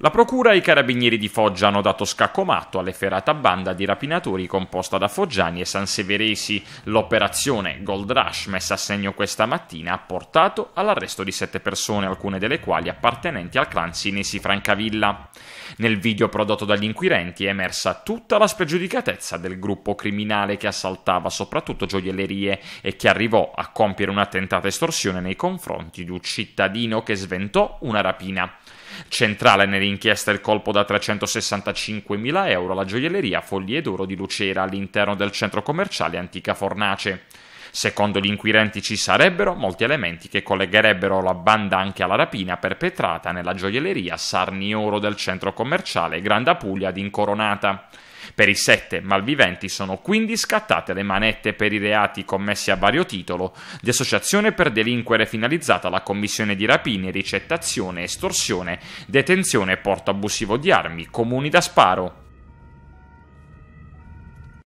La procura e i carabinieri di Foggia hanno dato scacco matto all'efferata banda di rapinatori composta da foggiani e sanseveresi. L'operazione Gold Rush messa a segno questa mattina ha portato all'arresto di sette persone, alcune delle quali appartenenti al clan Sinesi Francavilla. Nel video prodotto dagli inquirenti è emersa tutta la spregiudicatezza del gruppo criminale che assaltava soprattutto gioiellerie e che arrivò a compiere un'attentata estorsione nei confronti di un cittadino che sventò una rapina. Centrale nell'inchiesta il colpo da 365.000 euro alla gioielleria Foglie d'Oro di Lucera all'interno del centro commerciale Antica Fornace. Secondo gli inquirenti ci sarebbero molti elementi che collegherebbero la banda anche alla rapina perpetrata nella gioielleria Sarni Oro del centro commerciale Granda Puglia di Incoronata. Per i sette malviventi sono quindi scattate le manette per i reati commessi a vario titolo di associazione per delinquere finalizzata alla commissione di rapine, ricettazione, estorsione, detenzione e porto abusivo di armi comuni da sparo.